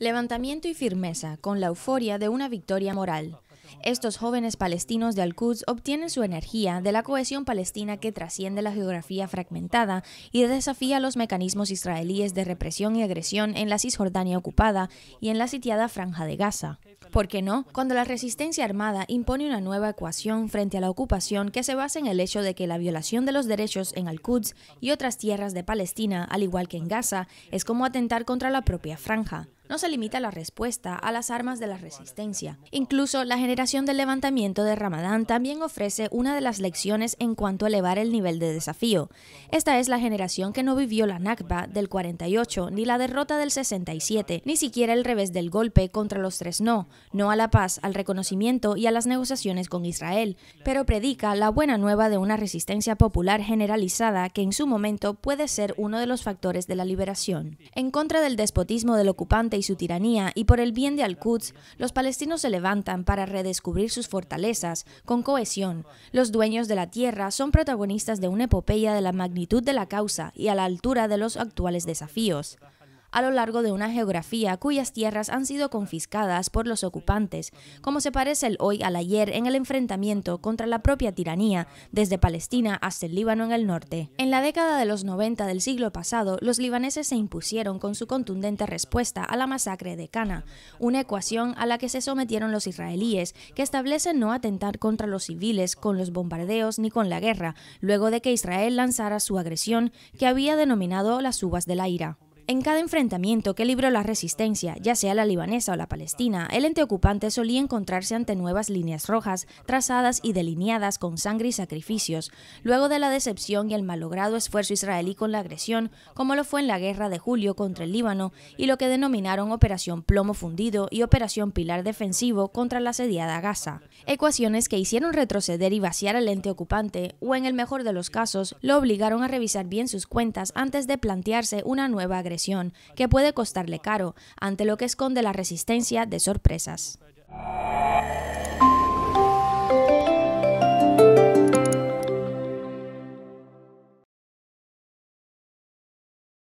Levantamiento y firmeza, con la euforia de una victoria moral. Estos jóvenes palestinos de Al-Quds obtienen su energía de la cohesión palestina que trasciende la geografía fragmentada y desafía los mecanismos israelíes de represión y agresión en la Cisjordania ocupada y en la sitiada Franja de Gaza. ¿Por qué no? Cuando la resistencia armada impone una nueva ecuación frente a la ocupación que se basa en el hecho de que la violación de los derechos en Al-Quds y otras tierras de Palestina, al igual que en Gaza, es como atentar contra la propia franja no se limita la respuesta a las armas de la resistencia. Incluso la generación del levantamiento de Ramadán también ofrece una de las lecciones en cuanto a elevar el nivel de desafío. Esta es la generación que no vivió la Nakba del 48, ni la derrota del 67, ni siquiera el revés del golpe contra los tres no, no a la paz, al reconocimiento y a las negociaciones con Israel, pero predica la buena nueva de una resistencia popular generalizada que en su momento puede ser uno de los factores de la liberación. En contra del despotismo del ocupante su tiranía y por el bien de Al-Quds, los palestinos se levantan para redescubrir sus fortalezas con cohesión. Los dueños de la tierra son protagonistas de una epopeya de la magnitud de la causa y a la altura de los actuales desafíos a lo largo de una geografía cuyas tierras han sido confiscadas por los ocupantes, como se parece el hoy al ayer en el enfrentamiento contra la propia tiranía, desde Palestina hasta el Líbano en el norte. En la década de los 90 del siglo pasado, los libaneses se impusieron con su contundente respuesta a la masacre de Cana, una ecuación a la que se sometieron los israelíes, que establecen no atentar contra los civiles con los bombardeos ni con la guerra, luego de que Israel lanzara su agresión que había denominado las uvas de la ira. En cada enfrentamiento que libró la resistencia, ya sea la libanesa o la palestina, el ente ocupante solía encontrarse ante nuevas líneas rojas, trazadas y delineadas con sangre y sacrificios, luego de la decepción y el malogrado esfuerzo israelí con la agresión, como lo fue en la guerra de julio contra el Líbano y lo que denominaron Operación Plomo Fundido y Operación Pilar Defensivo contra la asediada Gaza. Ecuaciones que hicieron retroceder y vaciar al ente ocupante, o en el mejor de los casos, lo obligaron a revisar bien sus cuentas antes de plantearse una nueva agresión que puede costarle caro, ante lo que esconde la resistencia de sorpresas.